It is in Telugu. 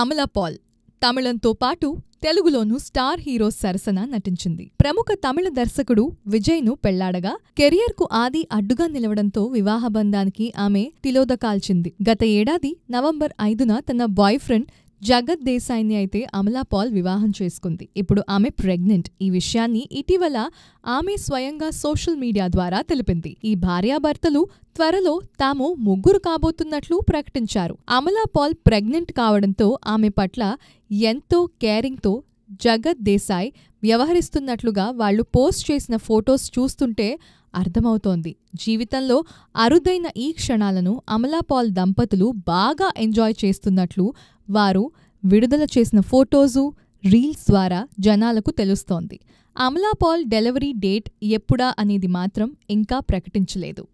అమలా పాల్ తమిళంతో పాటు తెలుగులోనూ స్టార్ హీరో సరసన నటించింది ప్రముఖ తమిళ దర్శకుడు విజయ్ను పెళ్లాడగా కెరియర్కు ఆది అడ్డుగా నిలవడంతో వివాహ బంధానికి ఆమె తిలోదకాల్చింది గత ఏడాది నవంబర్ ఐదున తన బాయ్ ఫ్రెండ్ జగత్ దేశాయిని అయితే అమలా పాల్ వివాహం చేసుకుంది ఇప్పుడు ఆమె ప్రెగ్నెంట్ ఈ విషయాన్ని ఇటీవల ఆమె స్వయంగా సోషల్ మీడియా ద్వారా తెలిపింది ఈ భార్యాభర్తలు త్వరలో తాము ముగ్గురు కాబోతున్నట్లు ప్రకటించారు అమలా పాల్ ప్రెగ్నెంట్ కావడంతో ఆమె పట్ల ఎంతో కేరింగ్తో జగత్ దేశాయ్ వ్యవహరిస్తున్నట్లుగా వాళ్ళు పోస్ట్ చేసిన ఫొటోస్ చూస్తుంటే అర్థమవుతోంది జీవితంలో అరుదైన ఈ క్షణాలను అమలాపాల్ దంపతులు బాగా ఎంజాయ్ చేస్తున్నట్లు వారు విడుదల చేసిన ఫొటోసు రీల్స్ ద్వారా జనాలకు తెలుస్తోంది అమలాపాల్ డెలివరీ డేట్ ఎప్పుడా అనేది మాత్రం ఇంకా ప్రకటించలేదు